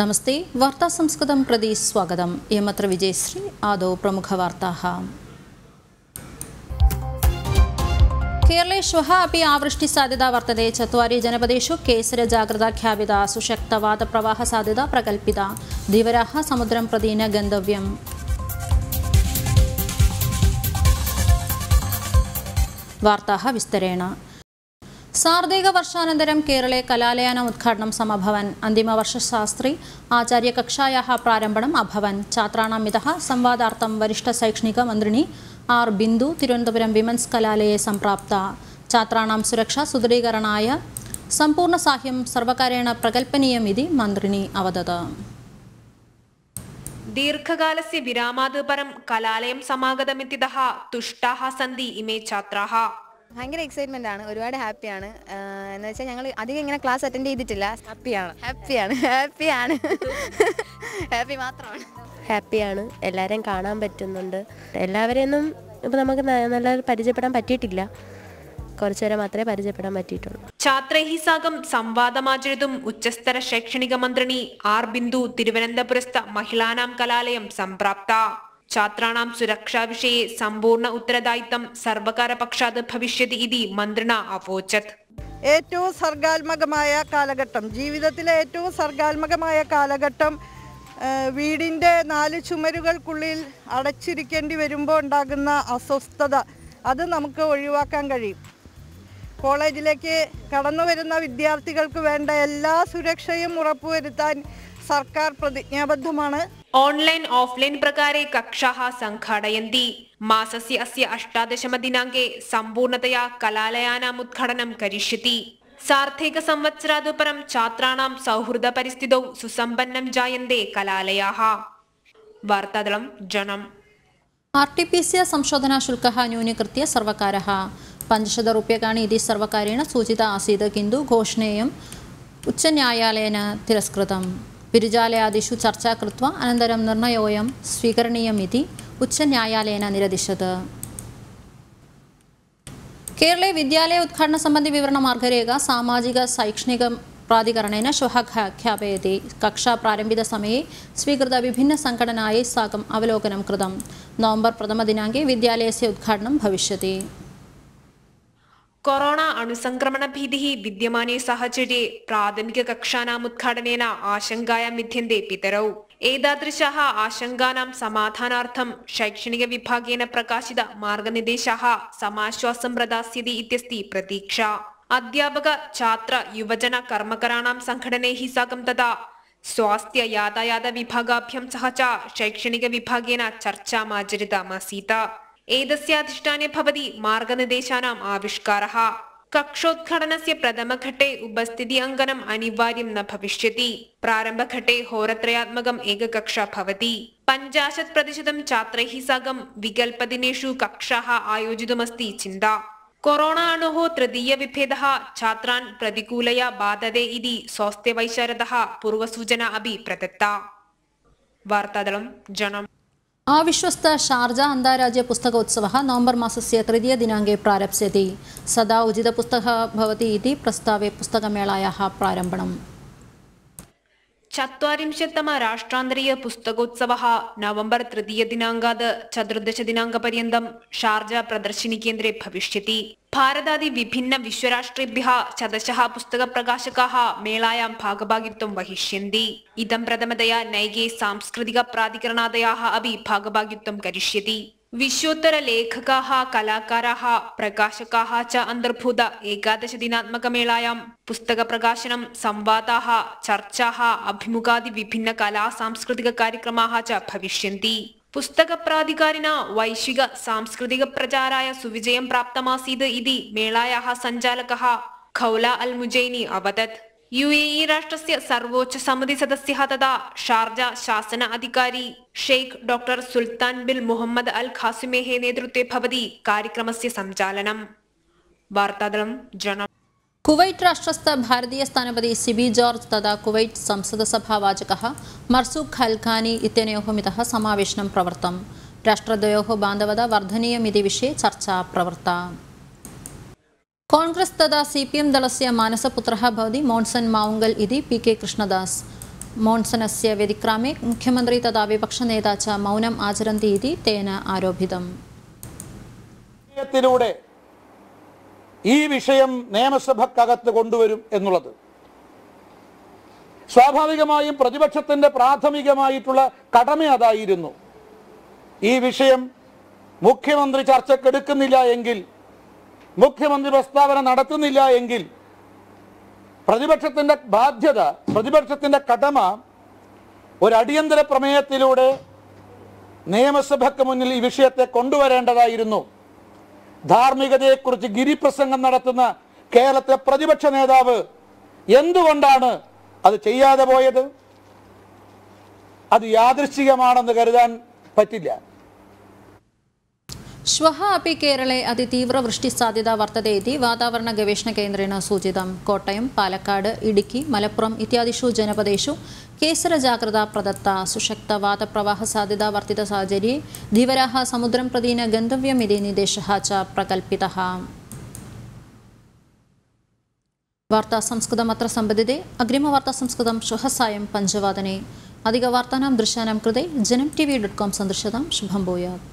നമസ്തേ വാർത്താ സംസ്കൃതം പ്രതി സ്വാഗതം യമത്ര വിജയശ്രീ ആദോ പ്രമുഖ വാർത്താ കേരളേ ശ്വഹ അപ്പി ആവൃഷ്ടി സാധ്യത വർത്തത ചത്വാരി ജനപദേഷു കേസര ജാഗ്രത ഖ്യാപിത സുശക്ത വാതപ്രവാഹ സാധ്യത പ്രകൽപ്പിത ധീവരാഹ സമുദ്രം പ്രതീന ഗന്തവ്യം വാർത്താ വിസ്തരേണ സാർദേക വർഷാനന്തരം കേരളെ കലാലയാന ഉദ്ഘാടനം സമഭവൻ അന്തിമവർഷശാസ്ത്രി ആചാര്യ കക്ഷായാ പ്രാരംഭണം അഭവൻ ഛാത്രാണാം മിത സംവാദാർത്ഥം വരിഷ്ഠ ശൈക്ഷണിക മന്ത്രിണി ആർ ബിന്ദു തിരുവനന്തപുരം വിമൻസ് കലാലയെ സംപ്രാപ്ത ഛാത്രാണാം സുരക്ഷ സുദൃഢീകരണായ സമ്പൂർണ്ണ സാഹ്യം സർവകാരേണ പ്രഗൽഭനീയമിതി മന്ത്രിണി അവതത് ദീർഘകാലസ്യ വിരാമാത് കലാലയം സമാഗതമിത്യതഃ തുഷ്ടാഹ സന്തി ഇമേ ഛാത്രാഹ ഭയങ്കര എക്സൈറ്റ്മെന്റ് ആണ് ഒരുപാട് ഹാപ്പിയാണ് എന്ന് വെച്ചാൽ ഞങ്ങൾ അധികം ഇങ്ങനെ ക്ലാസ് അറ്റൻഡ് ചെയ്തിട്ടില്ല ഹാപ്പിയാണ് ഹാപ്പിയാണ് ഹാപ്പിയാണ് ഹാപ്പി മാത്രമാണ് ഹാപ്പിയാണ് എല്ലാവരെയും കാണാൻ പറ്റുന്നുണ്ട് എല്ലാവരെയൊന്നും ഇപ്പൊ നമുക്ക് നല്ല പരിചയപ്പെടാൻ പറ്റിയിട്ടില്ല കുറച്ചുപേരെ മാത്രമേ പരിചയപ്പെടാൻ പറ്റിയിട്ടുള്ളൂ ഛാത്രഹിസാഗം സംവാദമാചരിതും ഉച്ചസ്തര ശൈക്ഷണിക മന്ത്രിണി ആർ ബിന്ദു തിരുവനന്തപുരസ്ഥ മഹിളാനാം കലാലയം സംപ്രാപ്ത छात्राणां सुरक्षाविषये സമ്പൂർണ്ണ उत्तरदायित्वं सर्वकारपक्षात् ഭവിഷ്യതി ഇതി मन्त्रिणा अवोचत् ഏറ്റവും സർഗാത്മകമായ കാലഘട്ടം ജീവിതത്തിലെ ഏറ്റവും സർഗാത്മകമായ കാലഘട്ടം വീടിൻ്റെ നാല് ചുമരുകൾക്കുള്ളിൽ അടച്ചിരിക്കേണ്ടി വരുമ്പോൾ ഉണ്ടാകുന്ന അസ്വസ്ഥത അത് നമുക്ക് ഒഴിവാക്കാൻ കഴിയും കോളേജിലേക്ക് കടന്നു വരുന്ന വിദ്യാർത്ഥികൾക്ക് വേണ്ട എല്ലാ സുരക്ഷയും ഉറപ്പുവരുത്താൻ സർക്കാർ പ്രതിജ്ഞാബദ്ധമാണ് आन्लैन् आफ्लैन् प्रकारे कक्षाः सङ्घाटयन्ति मासस्य अस्य अष्टादशमदिनाङ्के सम्पूर्णतया कलालयानाम् उद्घाटनं करिष्यति सार्धैकसंवत्सरात् परं छात्राणां सौहृदपरिस्थितौ सुसम्पन्नं जायन्ते कलालयाः വാർത്താതളം ജനം ആർ ടി പി സിയ സംശോധന ശുൽക ന്യൂനീകൃത്യ സർവകാര പഞ്ചശത റുപ്യകാണി ഇതി സർവകാരേണ സൂചിത ആസീത് കിന്തു ഘോഷണേയം ഉച്ചന്യായാലയന തിരസ്കൃതം विरुजालयादिषु चर्चा कृत्वा अनन्तरं निर्णयोऽयं स्वीकरणीयम् इति उच्चन्यायालयेन निरदिशत् കേരളെ വിദ്യാലയ ഉദ്ഘാടന സംബന്ധി വിവരണ മാർഗരേഖ സാമാജിക ശൈക്ഷണിക പ്രാധികരണേന ശ്വ ഖ്യാപയതി കക്ഷ പ്രാരംഭിത സമയെ സ്വീകൃത വിഭിന്ന സംഘടനയായി സാകം അവലോകനം കൃതം നവംബർ പ്രഥമ ദിനാങ്കേ വിദ്യാലയസ്യ ഉദ്ഘാടനം ഭവിഷ്യത്തി കൊറോണ അണുസംക്രമണ ഭീതി വിദ്യമാനെ സാഹചര്യെ പ്രാഥമിക കക്ഷാനാം ഉദ്ഘാടനേന ആശങ്കായാം വിദ്യന്റെ പിതരൗ ഏതാദൃശാः ആശങ്കാനാം സമാധാനാർത്ഥം ശൈക്ഷണിക വിഭാഗേന പ്രകാശിത മാർഗനിർദ്ദേശാः സമാശ്വാസം പ്രദാസ്യതി ഇത്യസ്തി പ്രതീക്ഷ അധ്യാപക ഛാത്ര യുവജന കർമ്മകരാണാം സംഘടനൈः സാകം തഥാ സ്വാസ്ഥ്യ യാതായാത വിഭാഗാഭ്യം സഹ ച വിഭാഗേന ചർച്ചാമാചരിതമാസീത एतस्याधिष्ठाने भवति मार्गनिर्देशानाम् आविष्कारः कक्षोद्घाटनस्य प्रथमघट्टे उपस्थिति अङ्गनम् अनिवार्यं न भविष्यति प्रारम्भघट्टे होरत्रयात्मकम् एककक्षा भवति पञ्चाशत् प्रतिशतं छात्रैः साकं विकल्पदिनेषु कक्षाः आयोजितुमस्ति चिन्ता കൊറോണ അണുഹു തൃതീയ വിഭേദ ഛാത്രാൻ പ്രതികൂലയ ബാധതെ ഇതി സ്വാസ്ഥ്യവൈശാരത പൂർവസൂചന അപി പ്രദത്ത വാർത്താതളം ജനം ಆವಿಶ್ವಸ್ತ ಶಾರ್ಜಾ ಅಂತಾರಾಜ್ಯ ಪುಸ್ತಕೋತ್ಸವ ನವಂಬರ್ ಮಾಸಸ್ಯ ತೃತೀಯ ದಿನಾಂಕೆ ಪ್ರಾರಪ್ಸ್ಯತಿ ಸದಾ ಉಚಿತ ಪುಸ್ತಕ ಭವತಿ ಇತಿ ಪ್ರಸ್ತಾವೆ ಪುಸ್ತಕಮೇಳಾಯಾಹ ಪ್ರಾರಂಭಣಂ ചത്വാരിംശത്തമ രാഷ്ട്രാന്തരീയ പുസ്തകോത്സവ നവംബർ തൃതീയ ദിനാങ്കാത് ചതുർദശ ദിനാങ്കപര്യന്തം ഷാർജ പ്രദർശിനി കേന്ദ്രേ ഭവിഷ്യത്തി ഭാരതാദി വിഭിന്ന വിശ്വരാഷ്ട്രേഭ്യ ചതശ പുസ്തക പ്രകാശക മേളായാം ഭാഗഭാഗിത്വം വഹിഷ്യന്തി ഇതം പ്രഥമതയാ നൈകേ സാംസ്കൃതിക പ്രാധികരണാദയാ അപി ഭാഗഭാഗിത്വം കരിഷ്യതി വിശ്വോത്തരലേഖകാः കലാകാരാः പ്രകാശകാः च अन्तर्भूत एकादशदिनात्मकमेलायां पुस्तकप्रकाशनं संवादाः चर्चाः अभिमुखादिविभिन्नकलासांस्कृतिककार्यक्रमाः च भविष्यन्ति പുസ്തക പ്രാധികാരിന വൈശ്വിക സാംസ്കൃതിക പ്രചാരായ സുവിജയം പ്രാപ്തമാസീത് ഇതി മേളായാ സഞ്ചാലക ഖൗല അൽ മുജൈനി അവതത് യു എ ഇ രാഷ്ട്രസ്യ സർവോച്ച സമിതി സദസ്യ തഥാ ഷാർജ ശാസന അധികാരി sheikh doctor Sultan bin Muhammad Al ഖാസിമേഹെ നേതൃത്വേ ഭവതി കാര്യക്രമസ്യ സഞ്ചാലനം വാർത്താദളം ജനം കുവൈറ്റ് രാഷ്ട്രസ്ഥ ഭാരതീയ സ്ഥാനപതി സിബി ജോർജ് തഥാ കുവൈറ്റ് സംസദസഭാ വാചക മർസൂഖ് ഹൽഖാനി ഇത്യനയോമിത സമാവേശനം പ്രവർത്തം രാഷ്ട്രദ്വയോ ബാന്ധവത വർദ്ധനീയമിതി വിഷയ ചർച്ച പ്രവർത്ത കോൺഗ്രസ് തഥാ സി പി എം ദളസ്യ മാനസപുത്ര ഭവതി മോൺസൺ മാവുങ്കൽ ഇതി പി കെ കൃഷ്ണദാസ് മോൺസനസ്യ വ്യതിക്രാമേ മുഖ്യമന്ത്രി തഥാ വിപക്ഷ നേതാച്ച മൗനം ആചരന്തി ഇതി തേന ആരോപിതം ഈ വിഷയം നിയമസഭക്കകത്ത് കൊണ്ടുവരും എന്നുള്ളത് സ്വാഭാവികമായും പ്രതിപക്ഷത്തിൻ്റെ പ്രാഥമികമായിട്ടുള്ള കടമ അതായിരുന്നു ഈ വിഷയം മുഖ്യമന്ത്രി ചർച്ചക്കെടുക്കുന്നില്ല എങ്കിൽ മുഖ്യമന്ത്രി പ്രസ്താവന നടത്തുന്നില്ല എങ്കിൽ പ്രതിപക്ഷത്തിൻ്റെ ബാധ്യത പ്രതിപക്ഷത്തിൻ്റെ കടമ ഒരു അടിയന്തര പ്രമേയത്തിലൂടെ നിയമസഭയ്ക്ക് മുന്നിൽ ഈ വിഷയത്തെ കൊണ്ടുവരേണ്ടതായിരുന്നു ധാർമ്മികതയെക്കുറിച്ച് ഗിരിപ്രസംഗം നടത്തുന്ന കേരളത്തിലെ പ്രതിപക്ഷ നേതാവ് എന്തുകൊണ്ടാണ് അത് ചെയ്യാതെ പോയത് അത് യാദൃശ്ചികമാണെന്ന് കരുതാൻ പറ്റില്ല ശ്വഹ അപ്പി കേരളെ അതിതീവ്ര വൃഷ്ടി സാധ്യത വർത്തതയെത്തി വാതാവരണ ഗവേഷണ കേന്ദ്രേണ സൂചിതം കോട്ടയം പാലക്കാട് ഇടുക്കി മലപ്പുറം ഇത്യാദിഷു ജനപദേഷു കേസര ജാഗ്രത പ്രദത്ത സുശക്ത വാതപ്രവാഹ സാധ്യത വർത്തിത സാഹചര്യെ ധീവരാഹ സമുദ്രം പ്രതീന ഗന്തവ്യമിതി നിർദ്ദേശ ച പ്രകൽപ്പിത വാർത്താ സംസ്കൃതം അത്ര സംബന്ധിതെ അഗ്രിമ സംസ്കൃതം ശ്വഹസായം പഞ്ചവാദനെ അധിക വാർത്താനാം ദൃശ്യാനാം കൃതെ Janam T V dot com സന്ദർശതാം ശുഭം